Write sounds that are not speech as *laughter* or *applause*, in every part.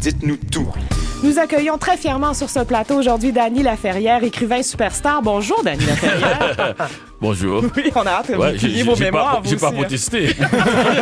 Dites-nous tout. Nous accueillons très fièrement sur ce plateau aujourd'hui Dany Laferrière, écrivain superstar. Bonjour, Dany Laferrière. *laughs* Bonjour. *laughs* Oui, on a hâte ouais, j'ai, vos mémoires. J'ai pas protesté.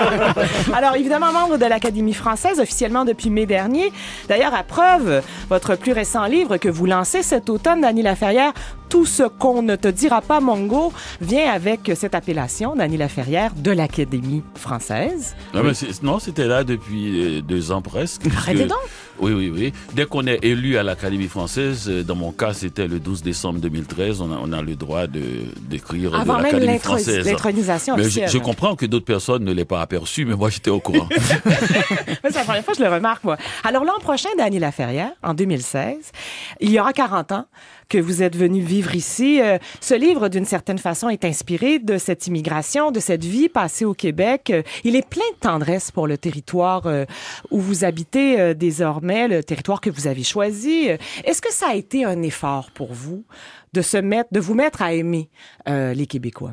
*laughs* Alors, évidemment, membre de l'Académie française officiellement depuis mai dernier. D'ailleurs, à preuve, votre plus récent livre que vous lancez cet automne, Dany Laferrière, Tout ce qu'on ne te dira pas, Mongo, vient avec cette appellation, Dany Laferrière, de l'Académie française. Ah ben, non, c'était là depuis euh, deux ans presque. Arrêtez donc! Oui, oui, oui. Dès qu'on est élu à l'Académie française, euh, dans mon cas, c'était le 12 décembre 2013, on a, on a le droit de d'écrire avant de hein. je, comprends que d'autres personnes ne l'aient pas aperçu, mais moi, j'étais au courant. *laughs* c'est la première fois que je le remarque, moi. Alors, l'an prochain, Dany Laferrière, en 2016, il y aura 40 ans que vous êtes venu vivre ici. Euh, ce livre, d'une certaine façon, est inspiré de cette immigration, de cette vie passée au Québec. Euh, il est plein de tendresse pour le territoire euh, où vous habitez désormais, le territoire que vous avez choisi. Est-ce que ça a été un effort pour vous de se mettre, de vous mettre à aimer euh, les Québécois?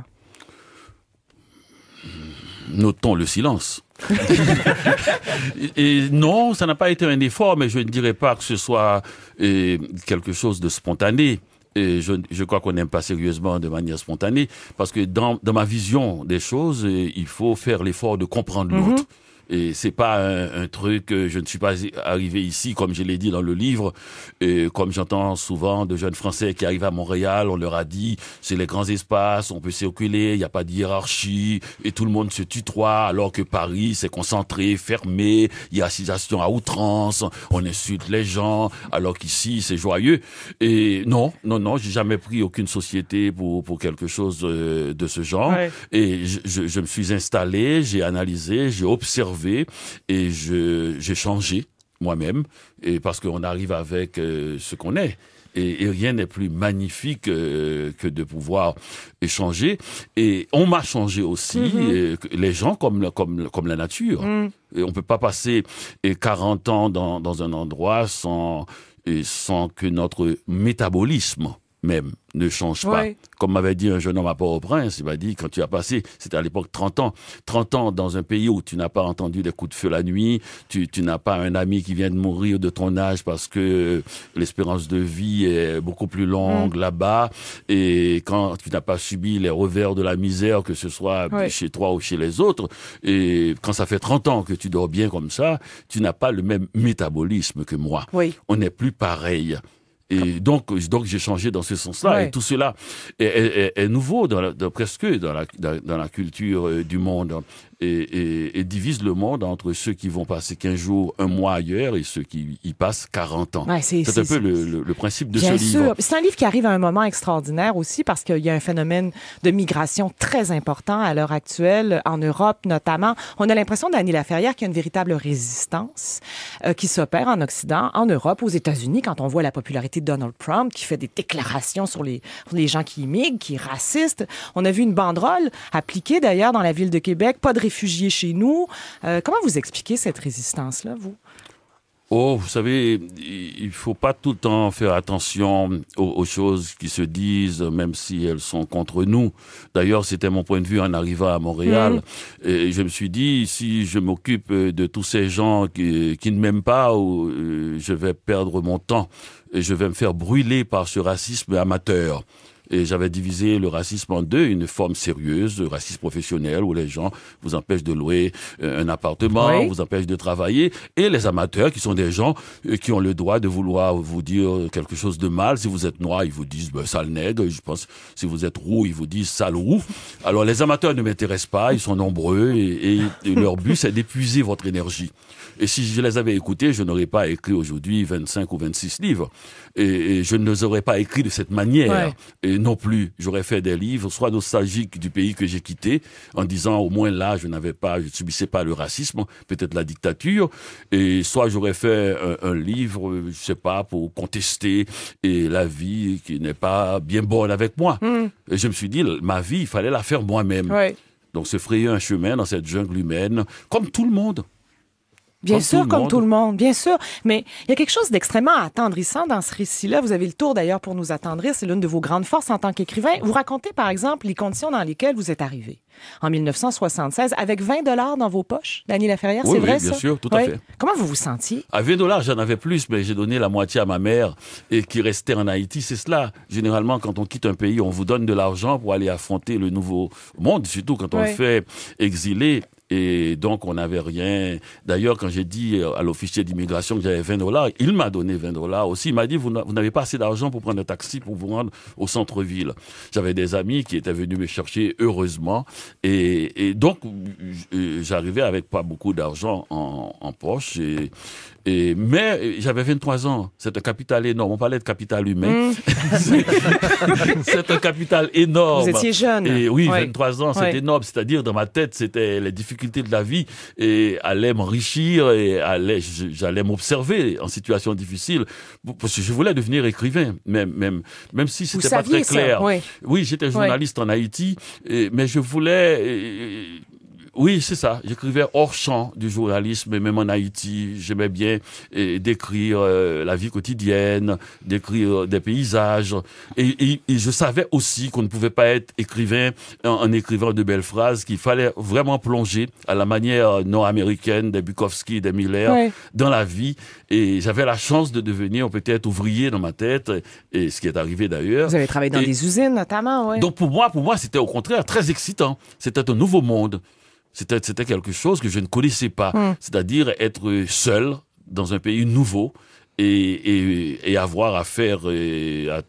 Notons le silence. *laughs* et non, ça n'a pas été un effort, mais je ne dirais pas que ce soit euh, quelque chose de spontané. Et je, crois qu'on n'aime pas sérieusement de manière spontanée, parce que dans, ma vision des choses, euh, il faut faire l'effort de comprendre mhm. l'autre. Et c'est pas un, un, truc, euh, je ne suis pas arrivé ici, comme je l'ai dit dans le livre, et comme j'entends souvent de jeunes Français qui arrivent à Montréal, on leur a dit, c'est les grands espaces, on peut circuler, il n'y a pas de hiérarchie, et tout le monde se tutoie, alors que Paris, c'est concentré, fermé, il y a actions à outrance, on insulte les gens, alors qu'ici, c'est joyeux. Et non, non, non, j'ai jamais pris aucune société pour, pour quelque chose euh, de, ce genre. Et je, je, je me suis installé, j'ai analysé, j'ai observé et j'ai changé moi-même et parce qu'on arrive avec euh, ce qu'on est. Et, rien n'est plus magnifique euh, que de pouvoir échanger. Et on m'a changé aussi, mhm. euh, les gens comme, comme, comme la nature. Mhm. Et on ne peut pas passer 40 ans dans, dans un endroit sans, sans que notre métabolisme même ne change pas. Comme m'avait dit un jeune homme à Port-au-Prince, il m'a dit, quand tu as passé, c'était à l'époque 30 ans, 30 ans dans un pays où tu n'as pas entendu des coups de feu la nuit, tu, n'as pas un ami qui vient de mourir de ton âge parce que l'espérance de vie est beaucoup plus longue mm. là-bas, et quand tu n'as pas subi les revers de la misère, que ce soit chez toi ou chez les autres, et quand ça fait 30 ans que tu dors bien comme ça, tu n'as pas le même métabolisme que moi. On n'est plus pareil. Et donc, donc j'ai changé dans ce sens-là. Et tout cela est, nouveau dans presque dans la, culture euh, du monde et, divise le monde entre ceux qui vont passer 15 jours, un mois ailleurs et ceux qui y passent 40 ans. c'est un peu le, le, principe de bien ce sûr. livre. C'est un livre qui arrive à un moment extraordinaire aussi parce qu'il y a un phénomène de migration très important à l'heure actuelle, en Europe notamment. On a l'impression, d'Annie Laferrière, qu'il y a une véritable résistance euh, qui s'opère en Occident, en Europe, aux États-Unis, quand on voit la popularité de Donald Trump qui fait des déclarations sur les, les gens qui immigrent, qui est On a vu une banderole appliquée d'ailleurs dans la ville de Québec, pas de réfugiés chez nous. Euh, comment vous expliquez cette résistance-là, vous? Oh, vous savez, il faut pas tout le temps faire attention aux, choses qui se disent, même si elles sont contre nous. D'ailleurs, c'était mon point de vue en arrivant à Montréal. Mm. Et je me suis dit, si je m'occupe de tous ces gens qui, ne m'aiment pas, euh, je vais perdre mon temps et je vais me faire brûler par ce racisme amateur. Et j'avais divisé le racisme en deux, une forme sérieuse, le racisme professionnel, où les gens vous empêchent de louer euh, un appartement, vous empêchent de travailler, et les amateurs, qui sont des gens euh, qui ont le droit de vouloir vous dire quelque chose de mal. Si vous êtes noir, ils vous disent ben, sale nègre. Je pense, si vous êtes roux, ils vous disent sale roux. Alors les amateurs ne m'intéressent pas, ils sont nombreux, et, leur but, c'est d'épuiser votre énergie. Et si je les avais écoutés, je n'aurais pas écrit aujourd'hui 25 ou 26 livres. Et, je ne les aurais pas écrits de cette manière non plus, j'aurais fait des livres, soit nostalgiques du pays que j'ai quitté, en disant au moins là, je n'avais pas, je ne subissais pas le racisme, peut-être la dictature, et soit j'aurais fait euh, un, livre, euh, je sais pas, pour contester et la vie qui n'est pas bien bonne avec moi. Hmm. Et je me suis dit, ma vie, il fallait la faire moi-même. Donc se frayer un chemin dans cette jungle humaine, comme tout le monde. Bien sûr, comme tout le monde, bien sûr. Mais il y a quelque chose d'extrêmement attendrissant dans ce récit-là. Vous avez le tour d'ailleurs pour nous attendrir. C'est l'une de vos grandes forces en tant qu'écrivain. Vous racontez par exemple les conditions dans lesquelles vous êtes arrivé en 1976 avec 20 dollars dans vos poches. Dany Laferrière, oui, c'est oui, vrai bien sûr, tout à fait. Comment vous vous sentiez? À 20 dollars, j'en avais plus, mais j'ai donné la moitié à ma mère et qui restait en Haïti. C'est cela. Généralement, quand on quitte un pays, on vous donne de l'argent pour aller affronter le nouveau monde, surtout quand on le fait exiler et donc, on n'avait rien. D'ailleurs, quand j'ai dit à l'officier d'immigration que j'avais 20 dollars, il m'a donné 20 dollars aussi. Il m'a dit, vous n'avez pas assez d'argent pour prendre un taxi pour vous rendre au centre-ville. J'avais des amis qui étaient venus me chercher, heureusement. Et, donc, j'arrivais avec pas beaucoup d'argent en, poche. Et, et, mais j'avais 23 ans. C'est un capital énorme. On parlait de capital humain. Mm. *laughs* c'est un capital énorme. Vous étiez jeune. Et oui, 23 ans, c'est énorme. C'est-à-dire, dans ma tête, c'était les difficultés de la vie et allait m'enrichir et allait, j'allais m'observer en situation difficile parce que je voulais devenir écrivain, même, même, même si c'était pas très clair. Oui, j'étais journaliste en Haïti, mais je voulais, oui, c'est ça. J'écrivais hors champ du journalisme, même en Haïti, j'aimais bien décrire euh, la vie quotidienne, décrire des paysages. Et, je savais aussi qu'on ne pouvait pas être écrivain en, écrivain écrivant de belles phrases, qu'il fallait vraiment plonger à la manière nord-américaine des Bukowski, des Miller, dans la vie. Et j'avais la chance de devenir peut-être ouvrier dans ma tête, et ce qui est arrivé d'ailleurs. Vous avez travaillé dans des usines notamment, oui. Donc pour moi, pour moi, c'était au contraire très excitant. C'était un nouveau monde. C'était quelque chose que je ne connaissais pas, hmm. c'est-à-dire être seul dans un pays nouveau, et, et, et, avoir à faire, et à,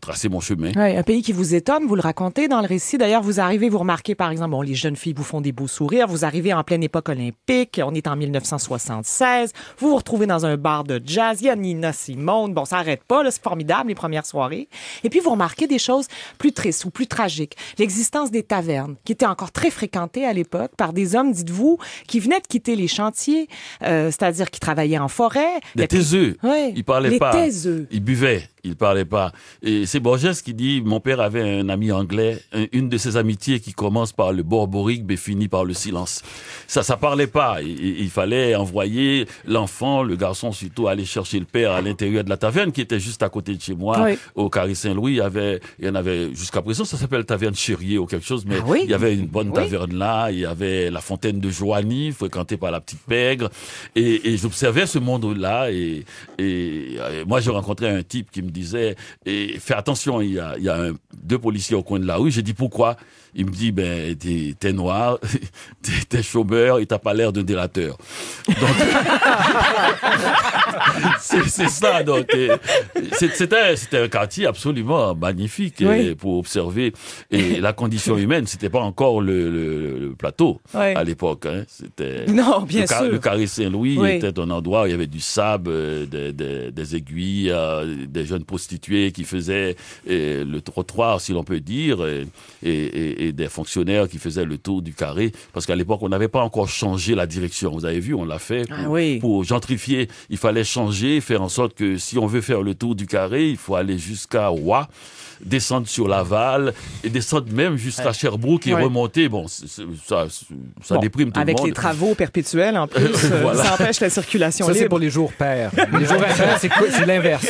tracer mon chemin. un pays qui vous étonne, vous le racontez dans le récit. D'ailleurs, vous arrivez, vous remarquez par exemple, bon, les jeunes filles vous font des beaux sourires, vous arrivez en pleine époque olympique, on est en 1976, vous vous retrouvez dans un bar de jazz, il y a Nina Simone, bon, ça arrête pas, c'est formidable les premières soirées. Et puis vous remarquez des choses plus tristes ou plus tragiques. L'existence des tavernes, qui étaient encore très fréquentées à l'époque par des hommes, dites-vous, qui venaient de quitter les chantiers, euh, c'est-à-dire qui travaillaient en forêt. Des taiseux. Ouais. Ils parlaient pas. Ils buvaient il parlait pas. Et c'est Borges qui dit mon père avait un ami anglais, une de ses amitiés qui commence par le borborique, et finit par le silence. Ça, ça parlait pas. Il, fallait envoyer l'enfant, le garçon surtout, aller chercher le père à l'intérieur de la taverne qui était juste à côté de chez moi, au Carré Saint-Louis. Il y avait, il y en avait jusqu'à présent, ça s'appelle taverne Chérier ou quelque chose, mais ah il y avait une bonne taverne là. Il y avait la fontaine de Joigny, fréquentée par la petite pègre. Et, et j'observais ce monde là et, et, et moi j'ai rencontré un type qui me disait et fais attention, il y a, y a deux policiers au coin de la rue. J'ai dit pourquoi Il me dit ben t'es noir, *laughs* t'es es et t'as pas l'air de délateur. *laughs* c'est ça. Donc c'était c'était un quartier absolument magnifique pour observer et la condition humaine. C'était pas encore le, plateau à l'époque. Hein. C'était *laughs* non bien le, sûr. Le carré Saint-Louis était un endroit où il y avait du sable, euh, des, des, des aiguilles, euh, des jeunes qui faisaient le trottoir, si l'on peut dire, et, des fonctionnaires qui faisaient le tour du carré. Parce qu'à l'époque, on n'avait pas encore changé la direction. Vous avez vu, on l'a fait ah pour, gentrifier. Il fallait changer, faire en sorte que si on veut faire le tour du carré, il faut aller jusqu'à Roi descendent sur Laval, et descendent même jusqu'à Sherbrooke et est remonter. Bon, ça, ça déprime tout le monde. Avec les travaux perpétuels, en *laughs* plus, euh, ça empêche la circulation ça, c'est pour les jours pairs. les jours impairs, c'est, c'est l'inverse.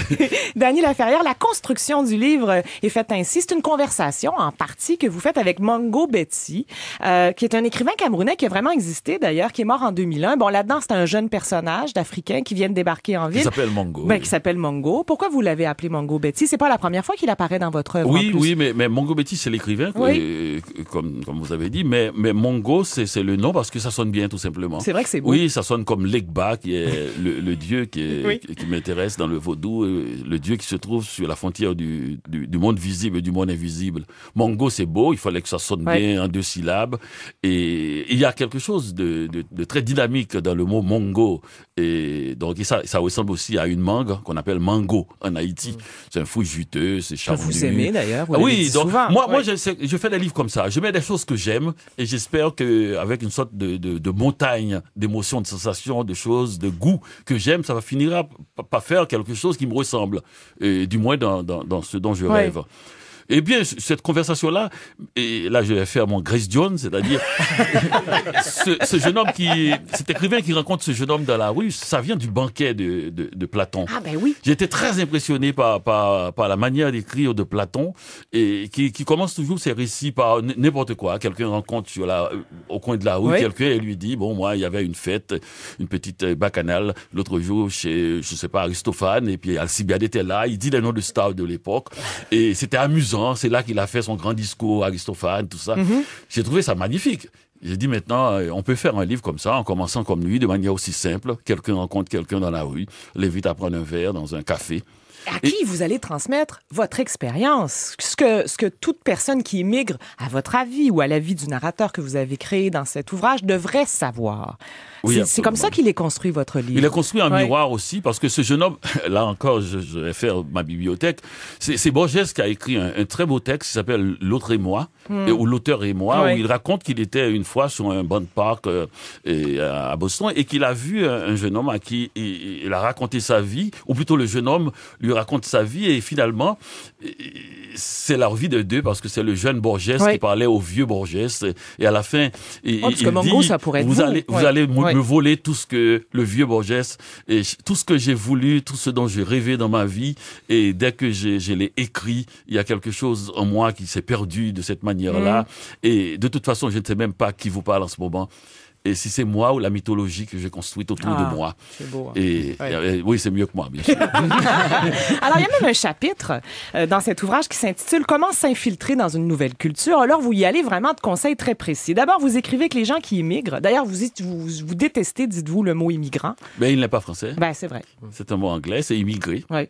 *laughs* Daniel Laferrière, la construction du livre est faite ainsi. C'est une conversation, en partie, que vous faites avec Mongo Betty, euh, qui est un écrivain camerounais qui a vraiment existé, d'ailleurs, qui est mort en 2001. Bon, là-dedans, c'est un jeune personnage d'Africain qui vient de débarquer en ville. Qui s'appelle Mongo. Ben, qui s'appelle Mongo. Pourquoi vous l'avez appelé Mongo Betty? C'est pas la première fois il apparaît dans votre œuvre. Oui, oui, mais, mais Mongo Betty, c'est l'écrivain, comme, comme vous avez dit, mais, mais Mongo, c'est le nom parce que ça sonne bien, tout simplement. C'est vrai que c'est beau. Oui, ça sonne comme Legba, qui est *laughs* le, dieu qui, qui m'intéresse dans le vaudou, le dieu qui se trouve sur la frontière du, du, monde visible et du monde invisible. Mongo, c'est beau, il fallait que ça sonne bien en deux syllabes. Et il y a quelque chose de, de, très dynamique dans le mot Mongo. Et donc, ça, ça ressemble aussi à une mangue qu'on appelle mango en Haïti. Mm. C'est un fruit juteux, c'est vous aimez d'ailleurs. Ah oui, donc moi, moi, je, fais des livres comme ça. Je mets des choses que j'aime et j'espère que avec une sorte de, montagne d'émotions, de sensations, de choses, de goûts que j'aime, ça va finir par faire quelque chose qui me ressemble, du moins dans, ce dont je rêve. Eh bien, cette conversation-là, et là je vais faire mon Grace John, c'est-à-dire *laughs* ce, jeune homme qui, cet écrivain qui rencontre ce jeune homme dans la rue, ça vient du banquet de, Platon. Ah ben oui. J'étais très impressionné par, par, la manière d'écrire de Platon et qui, commence toujours ses récits par n'importe quoi. Quelqu'un rencontre sur la, euh, au coin de la rue quelqu'un et lui dit, bon, moi, il y avait une fête, une petite euh, bacchanale l'autre jour chez, je sais pas, Aristophane et puis Alcibiade était là, il dit les noms de stars de l'époque et c'était amusant c'est là qu'il a fait son grand discours, Aristophane, tout ça. Mhm. J'ai trouvé ça magnifique. J'ai dit maintenant, euh, on peut faire un livre comme ça, en commençant comme lui, de manière aussi simple. Quelqu'un rencontre quelqu'un dans la rue, l'évite à prendre un verre dans un café. À qui vous allez transmettre votre expérience, ce que, ce que toute personne qui émigre, à votre avis ou à l'avis du narrateur que vous avez créé dans cet ouvrage, devrait savoir c'est comme ça qu'il est construit, votre livre. Il est construit en miroir aussi, parce que ce jeune homme, *laughs* là encore, je, vais faire ma bibliothèque, c'est Borges qui a écrit un, très beau texte qui s'appelle L'autre et moi, hmm. ou L'auteur et moi, où il raconte qu'il était une fois sur un banc de parc euh, à Boston et qu'il a vu un, jeune homme à qui il, a raconté sa vie, ou plutôt le jeune homme lui raconte sa vie, et finalement, c'est la vie de deux, parce que c'est le jeune Borges qui parlait au vieux Borges, et à la fin, il, oh, dit, ça pourrait vous, allez, vous allez je me voler tout ce que le vieux Borges, et tout ce que j'ai voulu, tout ce dont j'ai rêvé dans ma vie. Et dès que je l'ai écrit, il y a quelque chose en moi qui s'est perdu de cette manière-là. Mm. Et de toute façon, je ne sais même pas qui vous parle en ce moment et si c'est moi ou la mythologie que j'ai construite autour de ah, moi. C'est beau. Hein. Et, euh, oui, c'est mieux que moi, bien sûr. *laughs* Alors, il y a même un chapitre euh, dans cet ouvrage qui s'intitule Comment s'infiltrer dans une nouvelle culture. Alors, vous y allez vraiment de conseils très précis. D'abord, vous écrivez que les gens qui immigrent, d'ailleurs, vous, vous, détestez, dites-vous, le mot immigrant. Mais il n'est pas français. Ben, c'est vrai. C'est un mot anglais, c'est immigré. Oui.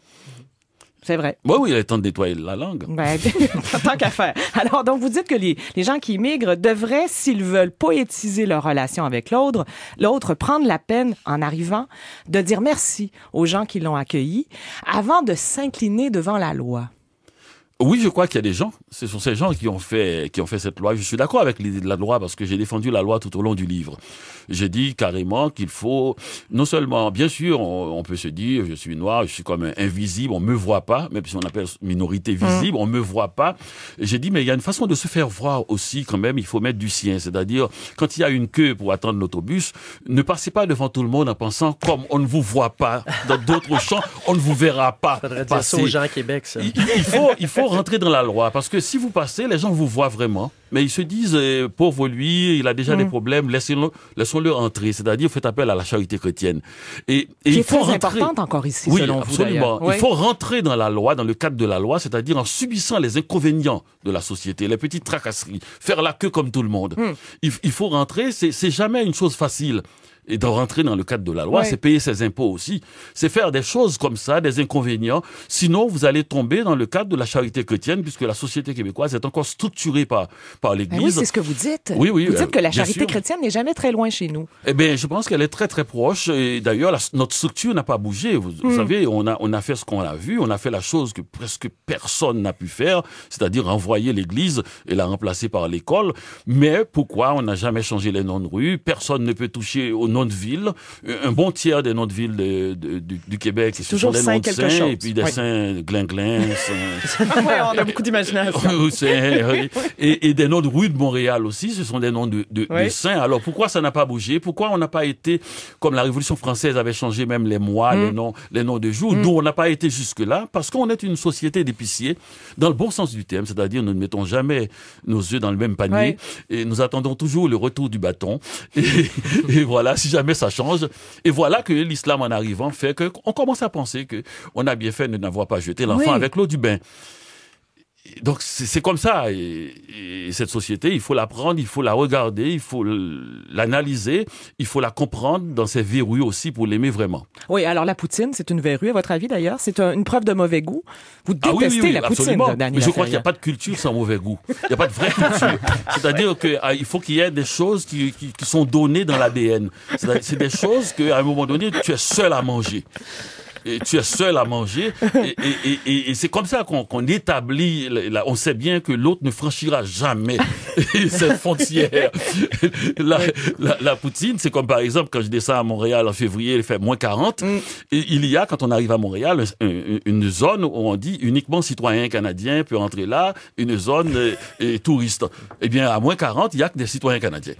C'est Oui, oui, il est temps de nettoyer la langue. Ben, *laughs* tant qu'à faire. Alors, donc, vous dites que les, les gens qui immigrent devraient, s'ils veulent poétiser leur relation avec l'autre, l'autre prendre la peine, en arrivant, de dire merci aux gens qui l'ont accueilli avant de s'incliner devant la loi. Oui, je crois qu'il y a des gens, ce sont ces gens qui ont fait, qui ont fait cette loi. Je suis d'accord avec l'idée de la loi parce que j'ai défendu la loi tout au long du livre. J'ai dit carrément qu'il faut, non seulement, bien sûr, on, peut se dire, je suis noir, je suis comme invisible, on me voit pas, même si on appelle minorité mm. visible, on me voit pas. J'ai dit, mais il y a une façon de se faire voir aussi quand même, il faut mettre du sien. C'est-à-dire, quand il y a une queue pour attendre l'autobus, ne passez pas devant tout le monde en pensant, comme on ne vous voit pas, dans d'autres *laughs* champs, on ne vous verra pas. passer. ça aux gens à Québec, ça. il faut, il faut rentrer dans la loi, parce que si vous passez, les gens vous voient vraiment, mais ils se disent, eh, pauvre lui, il a déjà des mm. problèmes, laissons-le laissons -le rentrer. C'est-à-dire, faites appel à la charité chrétienne. Et, il faut rentrer. encore ici, oui, selon absolument. Il faut rentrer dans la loi, dans le cadre de la loi, c'est-à-dire en subissant les inconvénients de la société, les petites tracasseries, faire la queue comme tout le monde. Mm. il faut rentrer, c'est jamais une chose facile et de rentrer dans le cadre de la loi, c'est payer ses impôts aussi, c'est faire des choses comme ça, des inconvénients. Sinon, vous allez tomber dans le cadre de la charité chrétienne, puisque la société québécoise est encore structurée par, par ben l'Église. oui, c'est ce que vous dites. Oui, oui. Vous dites euh, que la charité chrétienne n'est jamais très loin chez nous. Eh bien, je pense qu'elle est très, très proche. Et d'ailleurs, notre structure n'a pas bougé. Vous, hmm. savez, on a, on a fait ce qu'on a vu, on a fait la chose que presque personne n'a pu faire, c'est-à-dire envoyer l'Église et la remplacer par l'école. Mais pourquoi on n'a jamais changé les noms de rue Personne ne peut toucher au nom de villes, un bon tiers des noms de villes du, Québec, c'est toujours des noms de saints, et puis des saints, euh, glin *laughs* ah on a beaucoup d'imagination. *laughs* *laughs* et, des noms de rue de Montréal aussi, ce sont des noms de, saints. Alors pourquoi ça n'a pas bougé Pourquoi on n'a pas été, comme la Révolution française avait changé même les mois, les, hmm. noms, les noms de jours, hmm. nous, on n'a pas été jusque-là, parce qu'on est une société d'épiciers, dans le bon sens du terme, c'est-à-dire nous ne mettons jamais nos yeux dans le même panier, et nous attendons toujours le retour du bâton. et, et voilà, si jamais ça change. Et voilà que l'islam en arrivant fait qu'on commence à penser qu'on a bien fait de n'avoir pas jeté l'enfant avec l'eau du bain donc c'est comme ça. Et, cette société, il faut la prendre, il faut la regarder, il faut l'analyser, il faut la comprendre dans ses verrues aussi pour l'aimer vraiment. Oui, alors la poutine, c'est une verrue à votre avis d'ailleurs, c'est une preuve de mauvais goût. Vous ah détestez la poutine, Daniel. Mais je crois qu'il n'y a pas de culture sans mauvais goût. Il n'y a pas de vraie culture. C'est-à-dire qu'il ah, faut qu'il y ait des choses qui, qui, qui sont données dans l'ADN. C'est des choses qu'à un moment donné, tu es seul à manger tu es seul à manger. Et, et, c'est comme ça qu'on établit, on sait bien que l'autre ne franchira jamais *laughs* cette frontière. la, la, poutine, c'est comme par exemple quand je descends à Montréal en février, il fait moins 40. Mm. Et il y a, quand on arrive à Montréal, une zone où on dit uniquement citoyen canadiens peut entrer là, une zone euh, et touriste. Eh bien, à moins 40, il n'y a que des citoyens canadiens.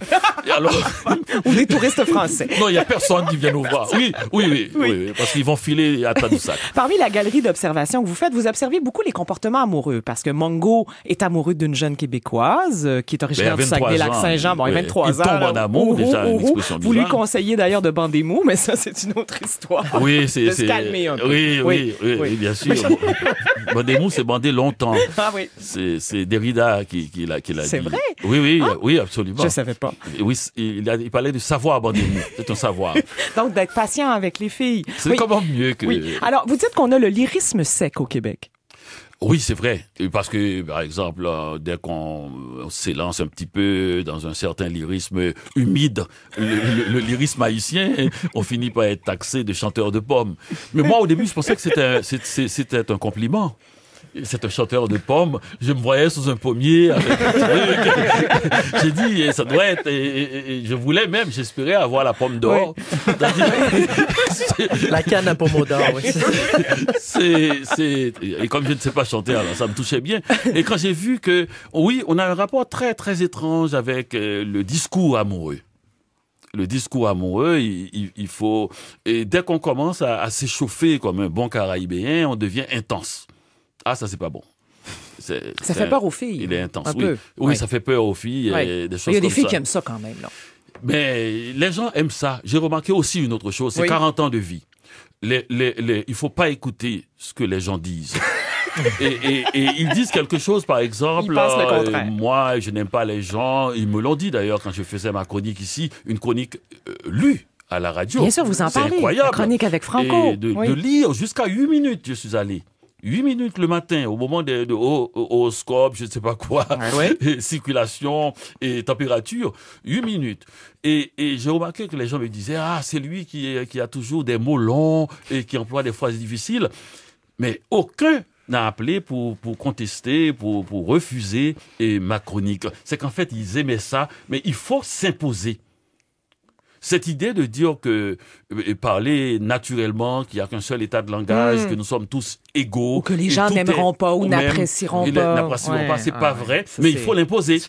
alors... *laughs* Ou des touristes français. non, il n'y a personne qui vient nous voir. oui. oui, oui parce qu'ils vont filer à Tadoussac. *laughs* Parmi la galerie d'observation que vous faites, vous observez beaucoup les comportements amoureux parce que Mongo est amoureux d'une jeune québécoise euh, qui est originaire de ben, du Saguenay-Lac-Saint-Jean. Bon, il a 23 ans. tombe en amour, oh, oh, oh, Vous lui conseillez d'ailleurs de bander mou, mais ça, c'est une autre histoire. Oui, c'est... De se calmer un peu. Oui, oui, bien sûr. *laughs* bander mou, c'est bander longtemps. Ah oui. C'est Derrida qui, l'a dit. C'est vrai? Oui, oui, ah. oui, absolument. Je savais pas. Oui, il, parlait du savoir bander mou. C'est un savoir. *laughs* Donc, d'être patient avec les filles. C'est comment mieux oui. Alors, vous dites qu'on a le lyrisme sec au Québec. Oui, c'est vrai. Parce que, par exemple, euh, dès qu'on euh, s'élance un petit peu dans un certain lyrisme humide, le, lyrisme haïtien, *laughs* on finit par être taxé de chanteur de pommes. Mais moi, au début, je pensais que c'était un compliment. C'est un chanteur de pommes, je me voyais sous un pommier avec *laughs* J'ai dit, ça doit être, et, je voulais même, j'espérais avoir la pomme d'or. la canne à pomme d'or, *laughs* C'est, c'est, et comme je ne sais pas chanter, alors ça me touchait bien. Et quand j'ai vu que, oui, on a un rapport très, très étrange avec euh, le discours amoureux le discours amoureux, il, faut... Et dès qu'on commence à s'échauffer comme un bon Caraïbéen, on devient intense. Ah, ça, c'est pas bon. Ça fait peur aux filles. Il est intense. oui, ça fait peur aux filles. Et euh, Il y a des filles qui aiment ça quand même. Mais les gens aiment ça. J'ai remarqué aussi une autre chose, c'est 40 ans de vie. Les, ne il faut pas écouter ce que les gens disent. *laughs* et, ils disent quelque chose, par exemple, euh, moi, je n'aime pas les gens. Ils me l'ont dit d'ailleurs quand je faisais ma chronique ici, une chronique euh, lue à la radio. Bien sûr, vous en parlez. Incroyable. chronique avec Franco. de, de lire jusqu'à 8 minutes, je suis allé. 8 minutes le matin, au moment de, l'horoscope, je ne sais pas quoi, ah *laughs* circulation et température, 8 minutes. Et, j'ai remarqué que les gens me disaient, ah, c'est lui qui, qui a toujours des mots longs et qui emploie des phrases difficiles. Mais aucun n'a appelé pour, contester, pour, pour refuser et ma chronique. C'est qu'en fait, ils aimaient ça, mais il faut s'imposer cette idée de dire que euh, parler naturellement, qu'il n'y a qu'un seul état de langage, hmm. que nous sommes tous égaux, que les gens n'aimeront pas ou n'apprécieront pas, pas c'est pas vrai, mais il faut l'imposer.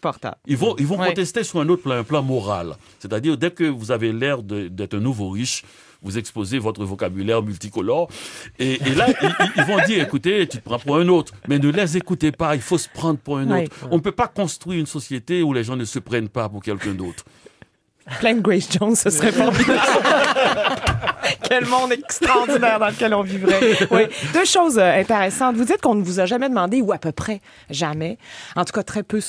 Ils vont, ils vont contester sur un autre plan, moral. C'est-à-dire dès que vous avez l'air d'être un nouveau riche, vous exposez votre vocabulaire multicolore. Et, là, ils, ils, vont dire, écoutez, tu te prends pour un autre. Mais ne les écoutez pas, il faut se prendre pour un autre. On ne peut pas construire une société où les gens ne se prennent pas pour quelqu'un d'autre. Plein Grace Jones, ce serait *laughs* formidable. Quel monde extraordinaire dans lequel on vivrait. *laughs* Oui. Deux choses euh, intéressantes. Vous dites qu'on ne vous a jamais demandé, ou à peu près jamais, en tout cas très peu,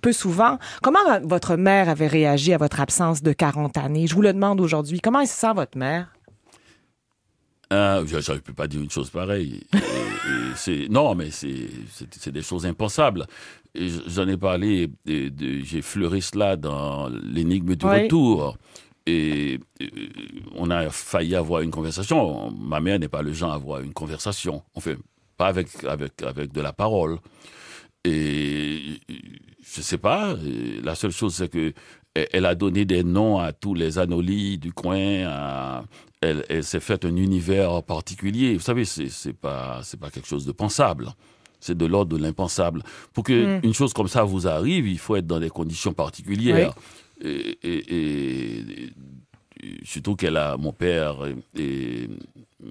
peu souvent, comment votre mère avait réagi à votre absence de 40 années. Je vous le demande aujourd'hui. Comment se sent, votre mère? Ah, je ne peux pas dire une chose pareille. non, mais c'est des choses impensables. J'en ai parlé, j'ai fleuri cela dans l'énigme du retour. Et, euh, on a failli avoir une conversation. Ma mère n'est pas le genre à avoir une conversation. Enfin, fait pas avec, avec, avec de la parole. Et je sais pas, la seule chose c'est que elle a donné des noms à tous les anolis du coin, à, elle, s'est faite un univers particulier. Vous savez, c'est pas c'est pas quelque chose de pensable. C'est de l'ordre de l'impensable. Pour que mm. une chose comme ça vous arrive, il faut être dans des conditions particulières. Et, surtout qu'elle a mon père et,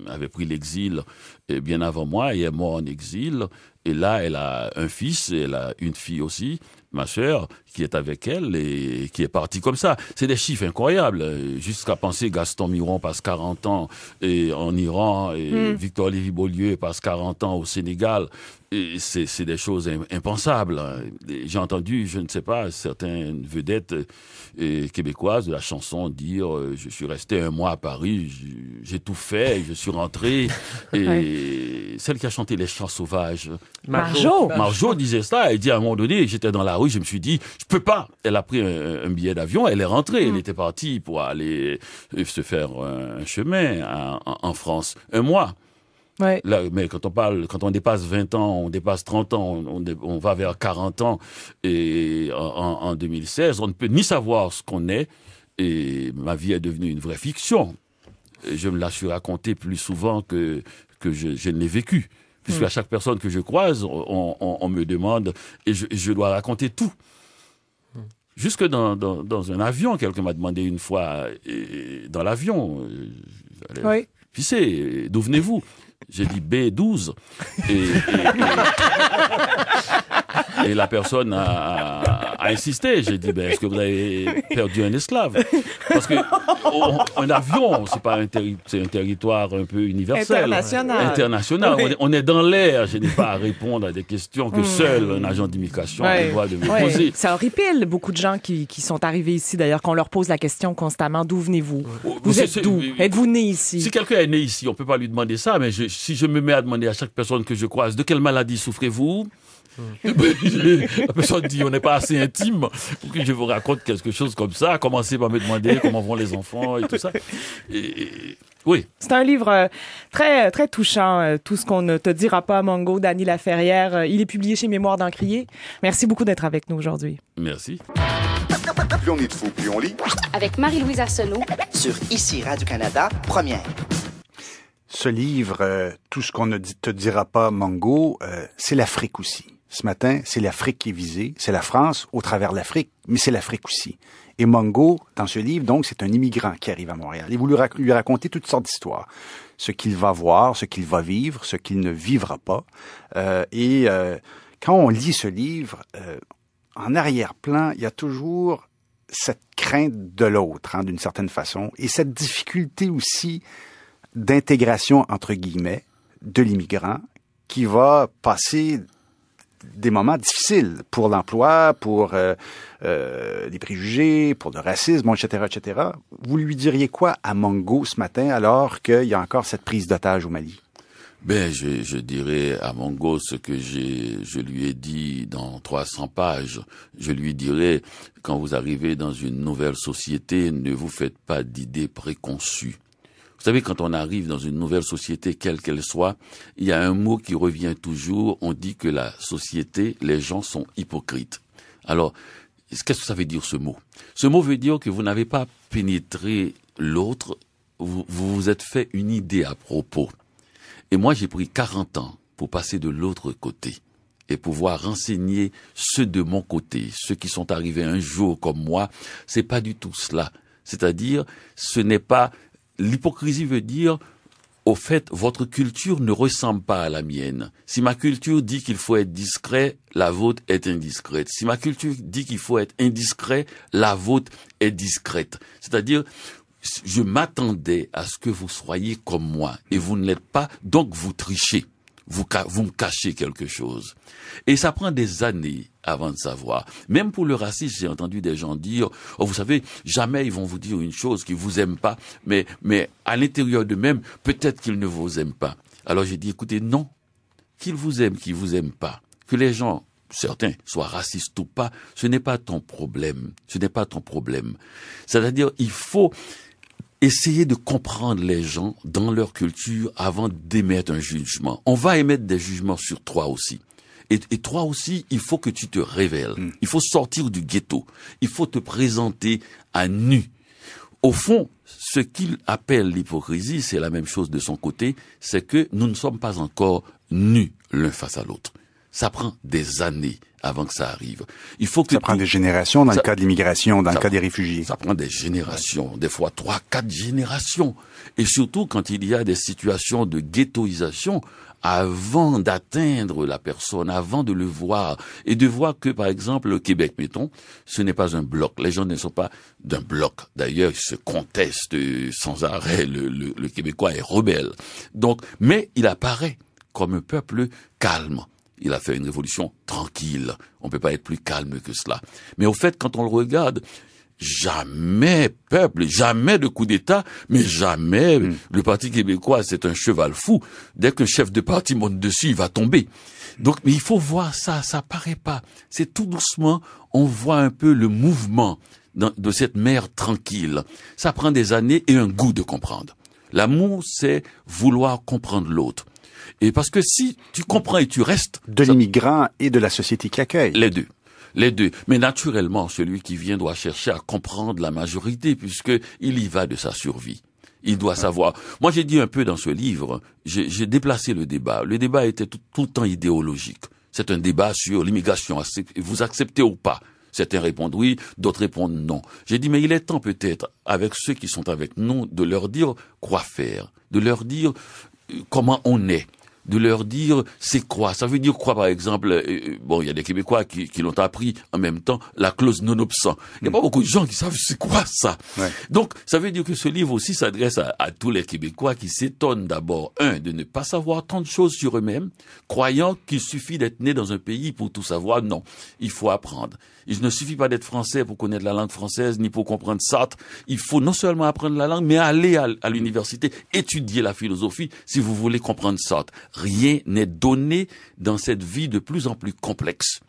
avait pris l'exil bien avant moi et est mort en exil. Et là, elle a un fils, et elle a une fille aussi ma sœur, qui est avec elle et qui est partie comme ça. C'est des chiffres incroyables. Jusqu'à penser Gaston Miron passe 40 ans en Iran et hmm. Victor Lévy-Beaulieu passe 40 ans au Sénégal. C'est des choses impensables. J'ai entendu, je ne sais pas, certaines vedettes euh, québécoises de la chanson dire euh, Je suis resté un mois à Paris, j'ai tout fait, je suis rentré. *laughs* Et celle qui a chanté Les Chants Sauvages, Marjo. Marjo disait ça. Elle dit à un moment donné J'étais dans la oui, je me suis dit, je peux pas. Elle a pris un, billet d'avion, elle est rentrée, elle mm. était partie pour aller euh, se faire euh, un chemin en, France, un mois. Là, mais quand on parle, quand on dépasse 20 ans, on dépasse 30 ans, on, on, va vers 40 ans et en, 2016, on ne peut ni savoir ce qu'on est et ma vie est devenue une vraie fiction. Je me la suis racontée plus souvent que, que je, je ne l'ai vécue puisque mm. à chaque personne que je croise, on, on, me demande, et je, je dois raconter tout. Mm. Jusque dans, dans, dans, un avion, quelqu'un m'a demandé une fois, dans l'avion, oui. sais, d'où venez-vous J'ai dit B12. Et, et, et, et la personne a, a insisté. J'ai dit, ben, est-ce que vous avez perdu un esclave Parce que un avion, c'est pas un, un territoire un peu universel, international. international. On, est dans l'air. Je n'ai pas à répondre à des questions que hmm. seul un agent d'immigration a le droit de me poser. Ça horripile beaucoup de gens qui, qui sont arrivés ici. D'ailleurs, qu'on leur pose la question constamment d'où venez-vous oh, Vous, êtes d'où Êtes-vous né ici Si quelqu'un est né ici, on peut pas lui demander ça. Mais si je me mets à demander à chaque personne que je croise de quelle maladie souffrez-vous *laughs* Eh ben, la personne dit, on n'est pas assez intime pour que je vous raconte quelque chose comme ça. Commencez par me demander comment vont les enfants et tout ça. oui. C'est un livre euh, très, très touchant. Euh, tout ce qu'on ne te dira pas, Mango, d'Annie Laferrière. Euh, il est publié chez Mémoire d'Encrier. Merci beaucoup d'être avec nous aujourd'hui. Merci. Plus on est de fou, plus on lit. Avec Marie-Louise Arsenault. Sur ICI Radio-Canada, première. Ce livre, Tout ce qu'on ne te dira pas, Mango, c'est l'Afrique aussi ce matin, c'est l'Afrique qui est visée, c'est la France au travers de l'Afrique, mais c'est l'Afrique aussi. Et Mongo, dans ce livre, donc, c'est un immigrant qui arrive à Montréal. Il vous lui, raconter toutes sortes d'histoires. Ce qu'il va voir, ce qu'il va vivre, ce qu'il ne vivra pas. Euh, et euh, quand on lit ce livre, euh, en arrière-plan, il y a toujours cette crainte de l'autre, hein, d'une certaine façon, et cette difficulté aussi d'intégration, entre guillemets, de l'immigrant qui va passer des moments difficiles pour l'emploi, pour euh, les euh, préjugés, pour le racisme, etc., etc. Vous lui diriez quoi à Mongo ce matin alors qu'il y a encore cette prise d'otage au Mali? Ben, je, je, dirais à Mongo ce que je lui ai dit dans 300 pages. Je lui dirais, quand vous arrivez dans une nouvelle société, ne vous faites pas d'idées préconçues. Vous savez, quand on arrive dans une nouvelle société, quelle qu'elle soit, il y a un mot qui revient toujours. On dit que la société, les gens sont hypocrites. Alors, qu'est-ce que ça veut dire ce mot Ce mot veut dire que vous n'avez pas pénétré l'autre, vous, vous êtes fait une idée à propos. Et moi, j'ai pris 40 ans pour passer de l'autre côté et pouvoir renseigner ceux de mon côté, ceux qui sont arrivés un jour comme moi. C'est pas du tout cela. C'est-à-dire, ce n'est pas L'hypocrisie veut dire, au fait, votre culture ne ressemble pas à la mienne. Si ma culture dit qu'il faut être discret, la vôtre est indiscrète. Si ma culture dit qu'il faut être indiscret, la vôtre est discrète. C'est-à-dire, je m'attendais à ce que vous soyez comme moi et vous ne l'êtes pas, donc vous trichez vous, vous me cachez quelque chose. Et ça prend des années avant de savoir. Même pour le racisme, j'ai entendu des gens dire, oh, vous savez, jamais ils vont vous dire une chose qui vous aiment pas, mais, mais à l'intérieur d'eux-mêmes, peut-être qu'ils ne vous aiment pas. Alors j'ai dit, écoutez, non. Qu'ils vous aiment, qu'ils vous aiment pas. Que les gens, certains, soient racistes ou pas, ce n'est pas ton problème. Ce n'est pas ton problème. C'est-à-dire, il faut, essayer de comprendre les gens dans leur culture avant d'émettre un jugement. On va émettre des jugements sur toi aussi. Et, toi aussi, il faut que tu te révèles. Hmm. Il faut sortir du ghetto. Il faut te présenter à nu. Au fond, ce qu'il appelle l'hypocrisie, c'est la même chose de son côté, c'est que nous ne sommes pas encore nus l'un face à l'autre. Ça prend des années avant que ça arrive. Il faut que ça prend des générations dans le cas de l'immigration, dans le cas des réfugiés. Ça prend des générations, des fois trois, quatre générations. Et surtout quand il y a des situations de ghettoisation, avant d'atteindre la personne, avant de le voir, et de voir que, par exemple, le Québec, mettons, ce n'est pas un bloc. Les gens ne sont pas d'un bloc. D'ailleurs, ils se contestent sans arrêt. Le, le, le Québécois est rebelle. Donc, mais il apparaît comme un peuple calme, il a fait une révolution tranquille. On ne peut pas être plus calme que cela. Mais au fait, quand on le regarde, jamais peuple, jamais de coup d'État, mais jamais hmm. le Parti québécois, c'est un cheval fou. Dès qu'un chef de parti monte dessus, il va tomber. Donc, mais il faut voir ça, ça paraît pas. C'est tout doucement, on voit un peu le mouvement de cette mer tranquille. Ça prend des années et un goût de comprendre. L'amour, c'est vouloir comprendre l'autre. Et parce que si tu comprends et tu restes... De l'immigrant et de la société qui accueille. Les deux les deux. Mais naturellement, celui qui vient doit chercher à comprendre la majorité puisqu'il y va de sa survie. Il doit savoir. Moi, j'ai dit un peu dans ce livre, j'ai déplacé le débat. Le débat était tout, tout le temps idéologique. C'est un débat sur l'immigration. Vous acceptez ou pas Certains répondent oui, d'autres répondent non. J'ai dit, mais il est temps peut-être, avec ceux qui sont avec nous, de leur dire quoi faire, de leur dire comment on est de leur dire c'est quoi. Ça veut dire quoi, par exemple euh, euh, Bon, il y a des Québécois qui, qui l'ont appris en même temps, la clause non obsent Il n'y a mm. pas beaucoup de gens qui savent c'est quoi ça. Donc, ça veut dire que ce livre aussi s'adresse à, tous les Québécois qui s'étonnent d'abord, un, de ne pas savoir tant de choses sur eux-mêmes, croyant qu'il suffit d'être né dans un pays pour tout savoir. Non, il faut apprendre. Il ne suffit pas d'être français pour connaître la langue française, ni pour comprendre Sartre. Il faut non seulement apprendre la langue, mais aller à l'université, étudier la philosophie si vous voulez comprendre Sartre rien n'est donné dans cette vie de plus en plus complexe.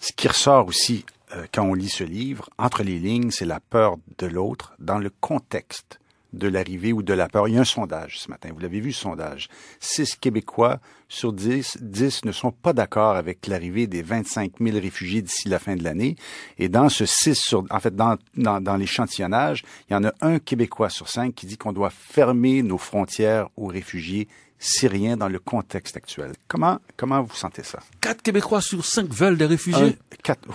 Ce qui ressort aussi euh, quand on lit ce livre, entre les lignes, c'est la peur de l'autre dans le contexte de l'arrivée ou de la peur. Il y a un sondage ce matin, vous l'avez vu, sondage. Six Québécois sur dix, dix ne sont pas d'accord avec l'arrivée des 25 000 réfugiés d'ici la fin de l'année. Et dans ce six sur, en fait, dans l'échantillonnage, il y en a un Québécois sur cinq qui dit qu'on doit fermer nos frontières aux réfugiés syriens dans le contexte actuel. Comment, comment vous sentez ça? Quatre Québécois sur cinq veulent des réfugiés. quatre.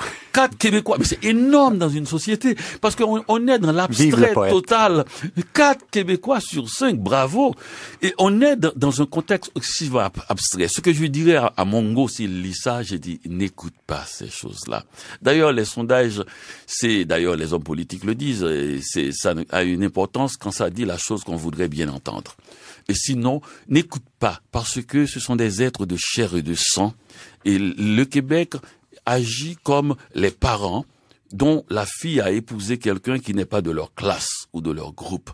Québécois. Mais c'est énorme dans une société. Parce qu'on est dans l'abstrait total. Quatre Québécois sur cinq. Bravo. Et on est dans un contexte aussi abstrait. Ce que je dirais à, mon Mongo s'il lit ça, j'ai dit, n'écoute pas ces choses-là. D'ailleurs, les sondages, c'est, d'ailleurs, les hommes politiques le disent, c'est, ça a une importance quand ça dit la chose qu'on voudrait bien entendre. Et sinon, n'écoute pas, parce que ce sont des êtres de chair et de sang. Et le Québec agit comme les parents dont la fille a épousé quelqu'un qui n'est pas de leur classe ou de leur groupe,